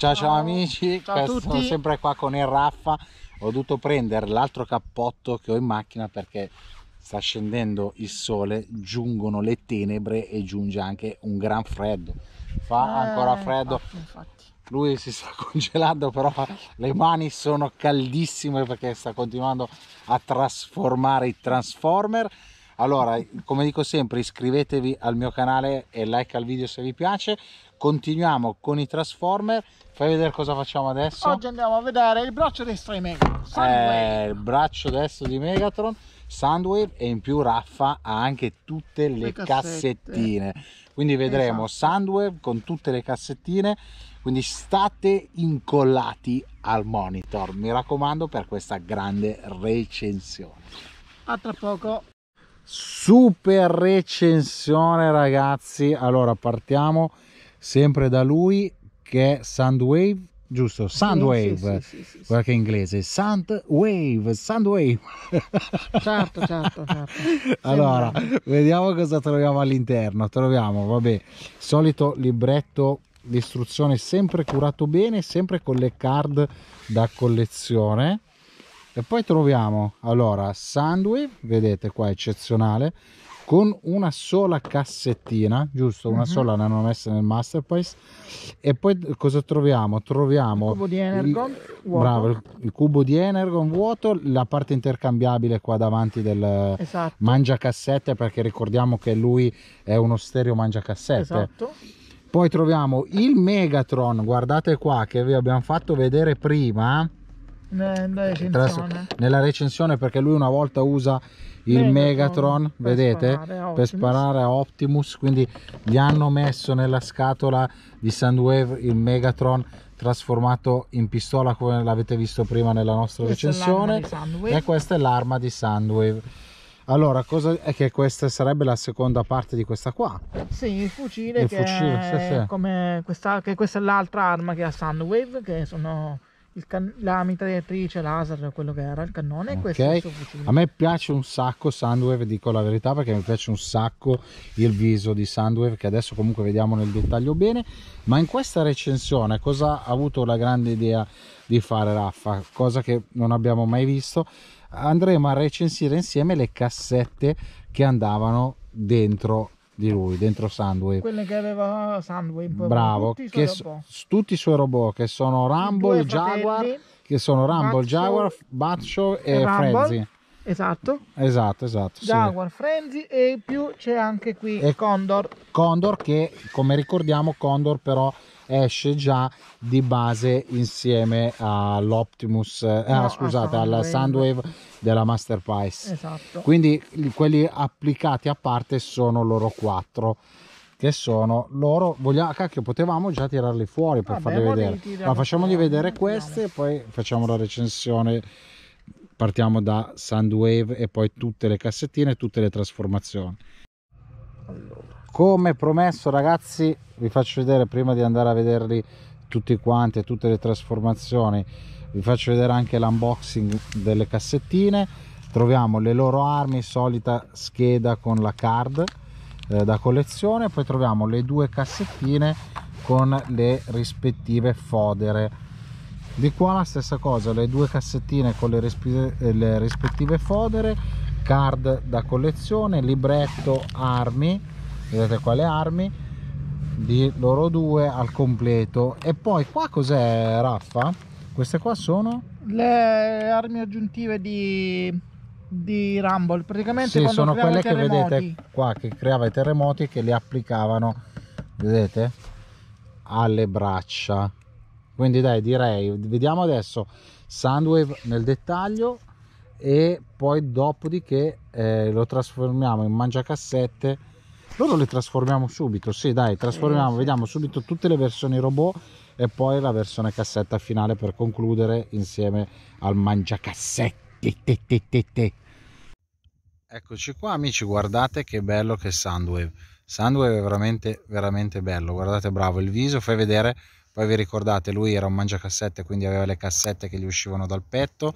Ciao ciao, ciao amici, ciao sono sempre qua con il Raffa. Ho dovuto prendere l'altro cappotto che ho in macchina perché sta scendendo il sole, giungono le tenebre e giunge anche un gran freddo. Fa eh, ancora freddo. Infatti, infatti. Lui si sta congelando, però le mani sono caldissime perché sta continuando a trasformare i transformer. Allora, come dico sempre, iscrivetevi al mio canale e like al video se vi piace. Continuiamo con i Transformer. Fai vedere cosa facciamo adesso. Oggi andiamo a vedere il braccio destro di Megatron. Eh, il braccio destro di Megatron, Sandwave e in più Raffa ha anche tutte le, le cassettine. Quindi vedremo esatto. Sandwave con tutte le cassettine. Quindi state incollati al monitor, mi raccomando, per questa grande recensione. A tra poco super recensione ragazzi allora partiamo sempre da lui che è Sandwave giusto Sandwave sì, sì, sì, quella che inglese Sandwave Sandwave certo certo, certo. allora vediamo cosa troviamo all'interno troviamo vabbè solito libretto di istruzione sempre curato bene sempre con le card da collezione e poi troviamo allora Sandwave, vedete qua eccezionale, con una sola cassettina, giusto? Una uh mhm. -huh. sola l'hanno messa nel Masterpiece. E poi cosa troviamo? Troviamo il cubo di Energon il, vuoto. Bravo, il cubo di Energon vuoto, la parte intercambiabile qua davanti del esatto. mangiacassette, perché ricordiamo che lui è uno stereo mangiacassette. Esatto. Poi troviamo il Megatron, guardate qua che vi abbiamo fatto vedere prima nella recensione. nella recensione perché lui una volta usa il Megatron, Megatron per vedete sparare per sparare a Optimus quindi gli hanno messo nella scatola di Sandwave il Megatron trasformato in pistola come l'avete visto prima nella nostra questa recensione e questa è l'arma di Sandwave allora, cosa è che questa sarebbe la seconda parte di questa qua? Sì, il fucile, il che, fucile è sì, sì. Come questa, che questa è l'altra arma che ha Sandwave, che sono can- la mitragliatrice laser, quello che era, il cannone okay. questo è il suo A me piace un sacco Sandwave, dico la verità, perché mi piace un sacco il viso di Sandwave, che adesso comunque vediamo nel dettaglio bene. Ma in questa recensione cosa ha avuto la grande idea di fare Raffa? Cosa che non abbiamo mai visto. Andremo a recensire insieme le cassette che andavano dentro di lui dentro Sandway. Quelle che aveva Sandway. Bravo, tutti i, che s- tutti i suoi robot che sono Rumble, Jaguar, che sono Rumble, Batso, Jaguar, Batcho e, e Frenzy. Esatto. Esatto, esatto. Jaguar, sì. Frenzy e più c'è anche qui e Condor. Condor che come ricordiamo Condor però esce già di base insieme all'Optimus, eh, no, eh, scusate, al Soundwave. della Masterpiece. Esatto. Quindi quelli applicati a parte sono loro quattro che sono loro vogliamo ah, cacchio potevamo già tirarli fuori per Vabbè, farli vedere ma facciamogli vedere queste poi facciamo la recensione partiamo da Sandwave e poi tutte le cassettine tutte le trasformazioni allora. come promesso ragazzi vi faccio vedere prima di andare a vederli tutti quanti e tutte le trasformazioni vi faccio vedere anche l'unboxing delle cassettine troviamo le loro armi solita scheda con la card eh, da collezione poi troviamo le due cassettine con le rispettive fodere di qua la stessa cosa le due cassettine con le, eh, le rispettive fodere card da collezione libretto armi vedete qua le armi di loro due al completo e poi qua cos'è Raffa? queste qua sono? le armi aggiuntive di, di Rumble praticamente sì, sono quelle che vedete qua che creava i terremoti che li applicavano vedete? alle braccia quindi dai direi vediamo adesso Sandwave nel dettaglio e poi dopodiché eh, lo trasformiamo in mangiacassette loro le trasformiamo subito sì dai trasformiamo eh, vediamo subito tutte le versioni robot e poi la versione cassetta finale per concludere insieme al mangiacassetti te, te, te, te. eccoci qua amici guardate che bello che è Sandwave Sandwave è veramente veramente bello guardate bravo il viso fai vedere poi vi ricordate lui era un mangiacassette quindi aveva le cassette che gli uscivano dal petto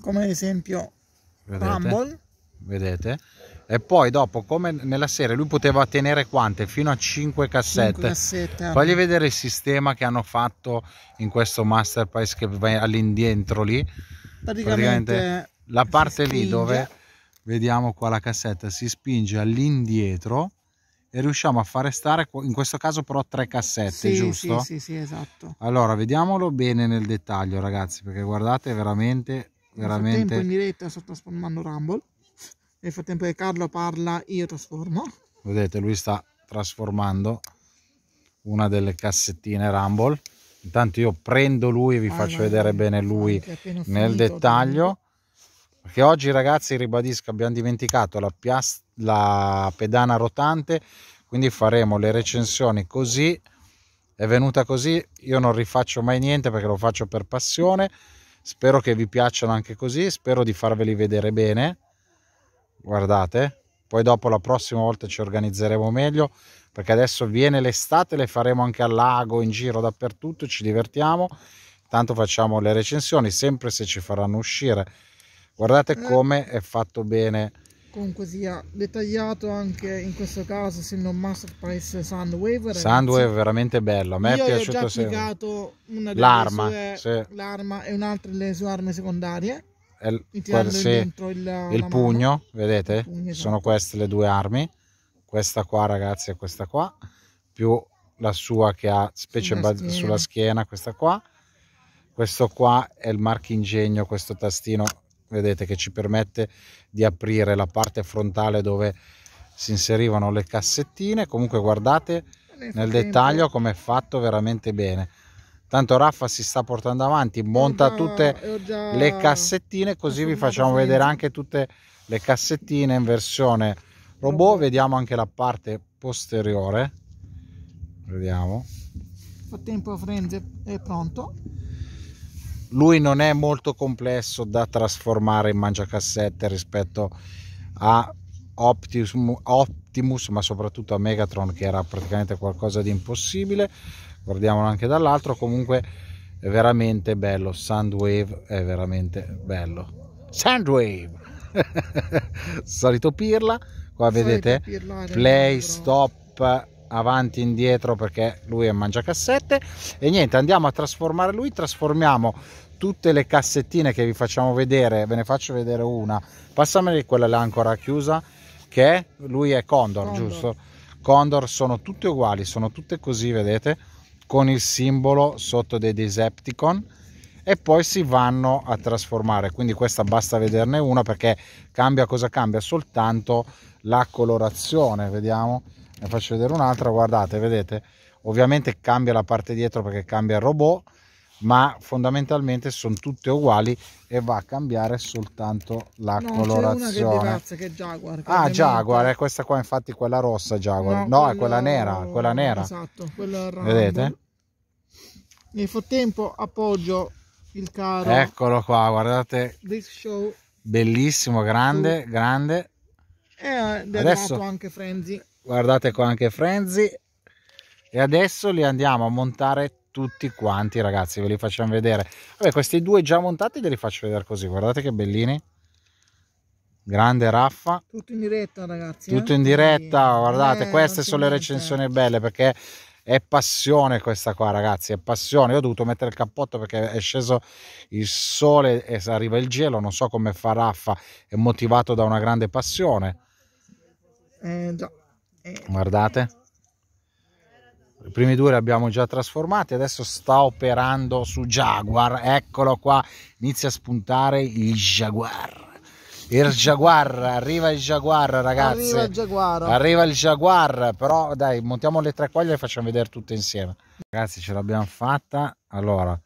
come ad esempio vedete? Rumble vedete e poi dopo come nella serie lui poteva tenere quante fino a 5 cassette, 5 cassette fagli ehm. vedere il sistema che hanno fatto in questo masterpiece che va all'indietro lì praticamente, praticamente la parte lì dove vediamo qua la cassetta si spinge all'indietro e riusciamo a fare stare in questo caso però tre cassette sì, giusto? Sì, sì sì esatto allora vediamolo bene nel dettaglio ragazzi perché guardate veramente veramente in diretta sto trasformando Rumble nel frattempo che Carlo parla io trasformo. Vedete lui sta trasformando una delle cassettine Rumble. Intanto io prendo lui e vi ah, faccio vai, vedere vai, bene lui nel finito, dettaglio. Perché oggi ragazzi ribadisco abbiamo dimenticato la, la pedana rotante. Quindi faremo le recensioni così. È venuta così. Io non rifaccio mai niente perché lo faccio per passione. Spero che vi piacciono anche così. Spero di farveli vedere bene guardate poi dopo la prossima volta ci organizzeremo meglio perché adesso viene l'estate le faremo anche al lago in giro dappertutto ci divertiamo tanto facciamo le recensioni sempre se ci faranno uscire guardate eh. come è fatto bene comunque sia dettagliato anche in questo caso se non Masterpiece Sandwave Sandwave è veramente bello a me Io è piaciuto sempre l'arma, sì. l'arma e un'altra delle sue armi secondarie per se il, il pugno, mano. vedete? Il pugno, esatto. Sono queste le due armi, questa qua ragazzi è questa qua, più la sua che ha specie sulla schiena. sulla schiena, questa qua. Questo qua è il marchingegno, questo tastino, vedete, che ci permette di aprire la parte frontale dove si inserivano le cassettine. Comunque guardate nel dettaglio come è fatto veramente bene tanto Raffa si sta portando avanti monta eh eh, già, tutte le cassettine così vi facciamo finito. vedere anche tutte le cassettine in versione robot vediamo anche la parte posteriore vediamo tempo Frenze è pronto lui non è molto complesso da trasformare in mangiacassette rispetto a Optimus, Optimus ma soprattutto a Megatron che era praticamente qualcosa di impossibile guardiamolo anche dall'altro comunque è veramente bello Sandwave è veramente bello Sandwave solito pirla qua solito vedete pirla play dentro. stop avanti e indietro perché lui è mangiacassette e niente andiamo a trasformare lui trasformiamo tutte le cassettine che vi facciamo vedere ve ne faccio vedere una passameli quella là ancora chiusa che lui è Condor, Condor. giusto Condor sono tutte uguali sono tutte così vedete con il simbolo sotto dei Decepticon e poi si vanno a trasformare quindi questa basta vederne una perché cambia cosa cambia soltanto la colorazione vediamo ne faccio vedere un'altra guardate vedete ovviamente cambia la parte dietro perché cambia il robot ma fondamentalmente sono tutte uguali e va a cambiare soltanto la no, colorazione. Diversa, Jaguar, ah, Jaguar, è eh, questa qua, infatti quella rossa Jaguar. No, no quella... è quella nera, quella nera. Esatto, quella Vedete? Nel frattempo appoggio il carro. Eccolo qua, guardate. Bellissimo, grande, Su. grande. E eh, adesso anche Frenzy. Guardate qua anche Frenzy. E adesso li andiamo a montare tutti quanti ragazzi ve li facciamo vedere Vabbè, questi due già montati ve li faccio vedere così guardate che bellini grande Raffa tutto in diretta ragazzi tutto eh? in diretta guardate eh, queste sono le recensioni belle perché è passione questa qua ragazzi è passione io ho dovuto mettere il cappotto perché è sceso il sole e arriva il gelo non so come fa Raffa è motivato da una grande passione eh, già. Eh. guardate i primi due li abbiamo già trasformati adesso sta operando su Jaguar eccolo qua inizia a spuntare il Jaguar il Jaguar, arriva il Jaguar ragazzi arriva il Jaguar arriva il Jaguar però dai montiamo le tre quaglie e le facciamo vedere tutte insieme ragazzi ce l'abbiamo fatta allora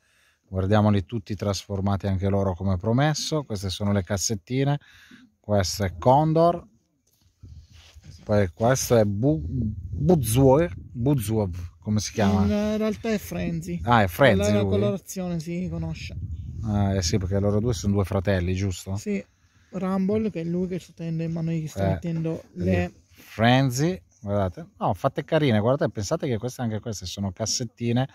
guardiamoli tutti trasformati anche loro come promesso queste sono le cassettine questo è Condor poi questo è Bu- Buzwov, come si chiama? Eh, in realtà è Frenzy. Ah, è Frenzy. La lui. colorazione si conosce. Ah, eh sì, perché loro due sono due fratelli, giusto? Sì, Rumble, che è lui che sta tenendo in mano, gli sta eh, mettendo eh, le... Frenzy, guardate. No, fatte carine, guardate, pensate che queste anche queste sono cassettine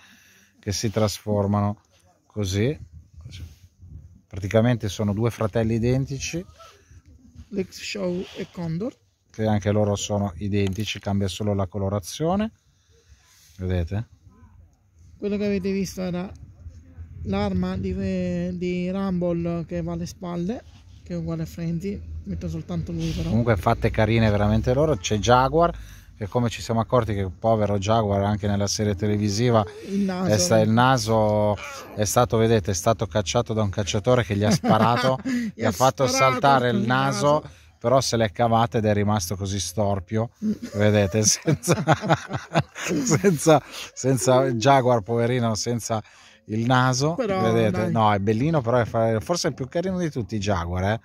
che si trasformano così. Praticamente sono due fratelli identici. Lex Show e Condor che anche loro sono identici cambia solo la colorazione vedete quello che avete visto era l'arma di, di Rumble che va alle spalle che è uguale a Frenzy metto soltanto lui però comunque fatte carine veramente loro c'è Jaguar che come ci siamo accorti che povero Jaguar anche nella serie televisiva il naso, è, sta, il naso è stato vedete è stato cacciato da un cacciatore che gli ha sparato gli, gli ha, ha fatto saltare il naso. naso però se l'è cavata ed è rimasto così storpio, mm. vedete, senza, senza, senza Jaguar, poverino, senza il naso, però, vedete, dai. no, è bellino, però è, forse è il più carino di tutti i Jaguar, eh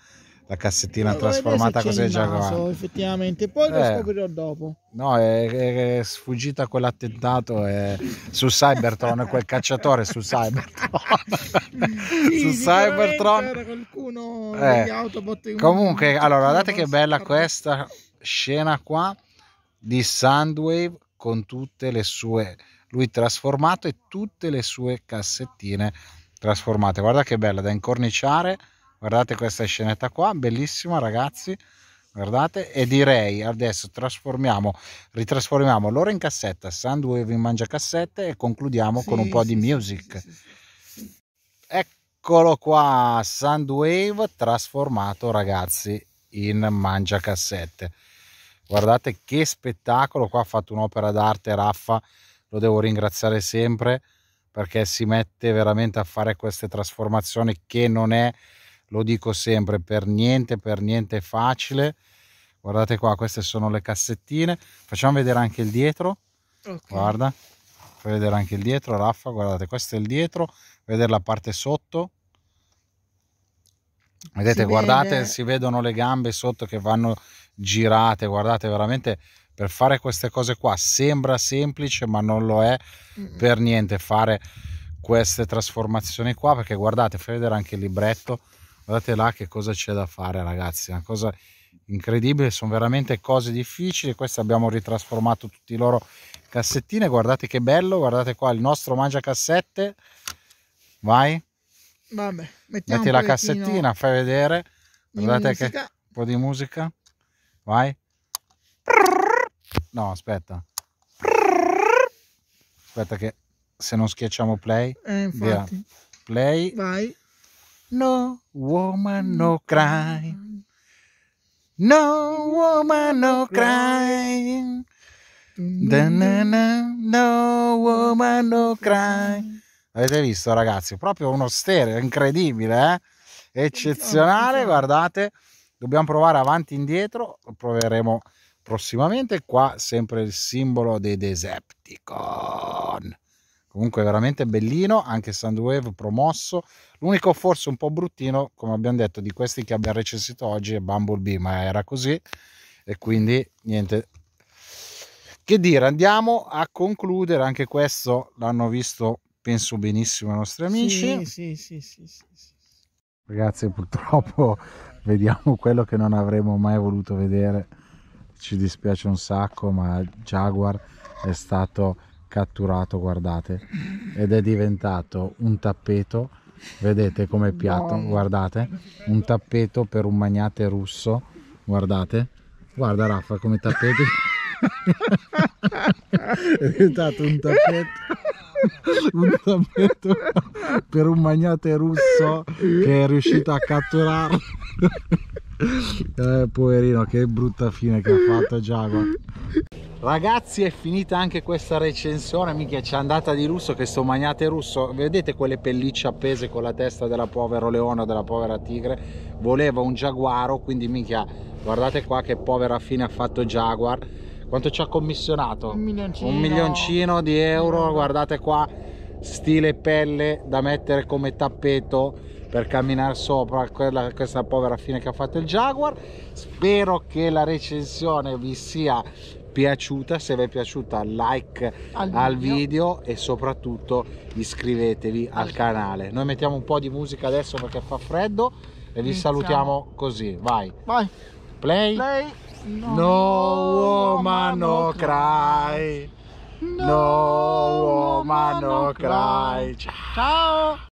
la cassettina eh, Devo trasformata così è già naso, effettivamente poi eh, lo scoprirò dopo no è, è, è sfuggita quell'attentato è, su Cybertron quel cacciatore su Cybertron sì, su Cybertron era qualcuno eh. Autobot comunque allora guardate che bella questa scena qua di Sandwave con tutte le sue lui trasformato e tutte le sue cassettine trasformate guarda che bella da incorniciare guardate questa scenetta qua bellissima ragazzi guardate e direi adesso trasformiamo ritrasformiamo loro in cassetta Sandwave in mangiacassette e concludiamo sì, con un po' di music sì, eccolo qua Sandwave trasformato ragazzi in mangiacassette guardate che spettacolo qua ha fatto un'opera d'arte Raffa lo devo ringraziare sempre perché si mette veramente a fare queste trasformazioni che non è lo dico sempre, per niente, per niente facile. Guardate qua, queste sono le cassettine. Facciamo vedere anche il dietro. Okay. Guarda, fai vedere anche il dietro, Raffa. Guardate, questo è il dietro. Vedere la parte sotto. Vedete, si guardate, vede. si vedono le gambe sotto che vanno girate. Guardate, veramente per fare queste cose qua sembra semplice, ma non lo è mm per niente fare queste trasformazioni qua perché guardate fai vedere anche il libretto guardate là che cosa c'è da fare ragazzi una cosa incredibile sono veramente cose difficili queste abbiamo ritrasformato tutti i loro cassettine guardate che bello guardate qua il nostro mangia cassette vai Vabbè, metti la cassettina fai vedere guardate che un po' di musica vai no aspetta aspetta che se non schiacciamo play eh, play vai No woman, no crime. No woman, no crime. Da, na, na, no woman, no crime. Avete visto, ragazzi? Proprio uno stereo incredibile, eh? eccezionale. Guardate, dobbiamo provare avanti e indietro. Lo proveremo prossimamente. Qua sempre il simbolo dei Decepticon comunque veramente bellino anche Sandwave promosso l'unico forse un po' bruttino come abbiamo detto di questi che abbiamo recensito oggi è Bumblebee ma era così e quindi niente che dire andiamo a concludere anche questo l'hanno visto penso benissimo i nostri amici sì, sì, sì, sì, ragazzi purtroppo vediamo quello che non avremmo mai voluto vedere ci dispiace un sacco ma Jaguar è stato catturato guardate ed è diventato un tappeto vedete come piatto no. guardate un tappeto per un magnate russo guardate guarda Raffa come tappeti è diventato un tappeto un tappeto per un magnate russo che è riuscito a catturarlo eh, poverino che brutta fine che ha fatto Giacomo Ragazzi è finita anche questa recensione, mica c'è andata di lusso che sto magnate russo, vedete quelle pellicce appese con la testa della povera leona, della povera tigre, voleva un giaguaro, quindi mica guardate qua che povera fine ha fatto Jaguar, quanto ci ha commissionato? Un milioncino, un milioncino di euro, guardate qua, stile pelle da mettere come tappeto per camminare sopra quella, questa povera fine che ha fatto il Jaguar spero che la recensione vi sia piaciuta, se vi è piaciuta like al, al video. e soprattutto iscrivetevi al, al canale. Noi mettiamo un po' di musica adesso perché fa freddo e vi Iniziamo. salutiamo così, vai. Vai. Play. Play. No, no woman, no cry. No, no woman, no cry. Ciao. Ciao.